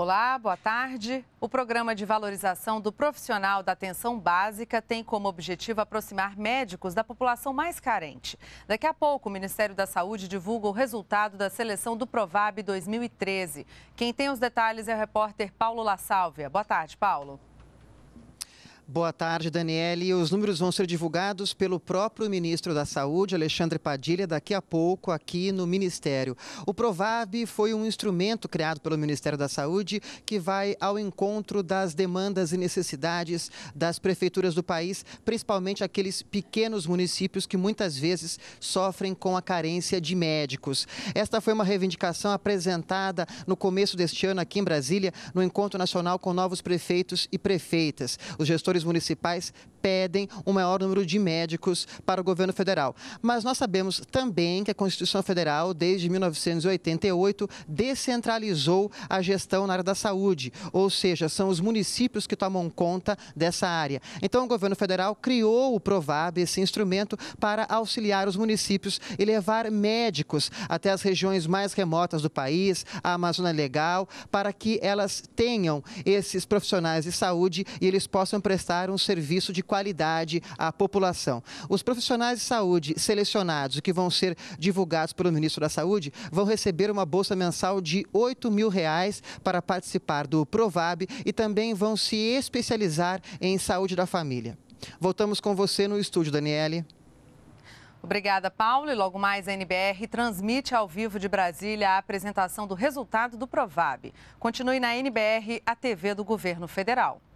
Olá, boa tarde. O programa de valorização do profissional da atenção básica tem como objetivo aproximar médicos da população mais carente. Daqui a pouco, o Ministério da Saúde divulga o resultado da seleção do Provab 2013. Quem tem os detalhes é o repórter Paulo La Sálvia. Boa tarde, Paulo. Boa tarde, Daniele. Os números vão ser divulgados pelo próprio ministro da Saúde, Alexandre Padilha, daqui a pouco aqui no Ministério. O Provab foi um instrumento criado pelo Ministério da Saúde que vai ao encontro das demandas e necessidades das prefeituras do país, principalmente aqueles pequenos municípios que muitas vezes sofrem com a carência de médicos. Esta foi uma reivindicação apresentada no começo deste ano aqui em Brasília, no encontro nacional com novos prefeitos e prefeitas. Os gestores municipais pedem um maior número de médicos para o governo federal. Mas nós sabemos também que a Constituição Federal, desde 1988, descentralizou a gestão na área da saúde, ou seja, são os municípios que tomam conta dessa área. Então, o governo federal criou o Provab, esse instrumento, para auxiliar os municípios e levar médicos até as regiões mais remotas do país, a Amazônia Legal, para que elas tenham esses profissionais de saúde e eles possam prestar prestar um serviço de qualidade à população. Os profissionais de saúde selecionados, que vão ser divulgados pelo ministro da Saúde, vão receber uma bolsa mensal de 8 mil reais para participar do Provab e também vão se especializar em saúde da família. Voltamos com você no estúdio, Daniele. Obrigada, Paulo. E logo mais a NBR transmite ao vivo de Brasília a apresentação do resultado do Provab. Continue na NBR, a TV do Governo Federal.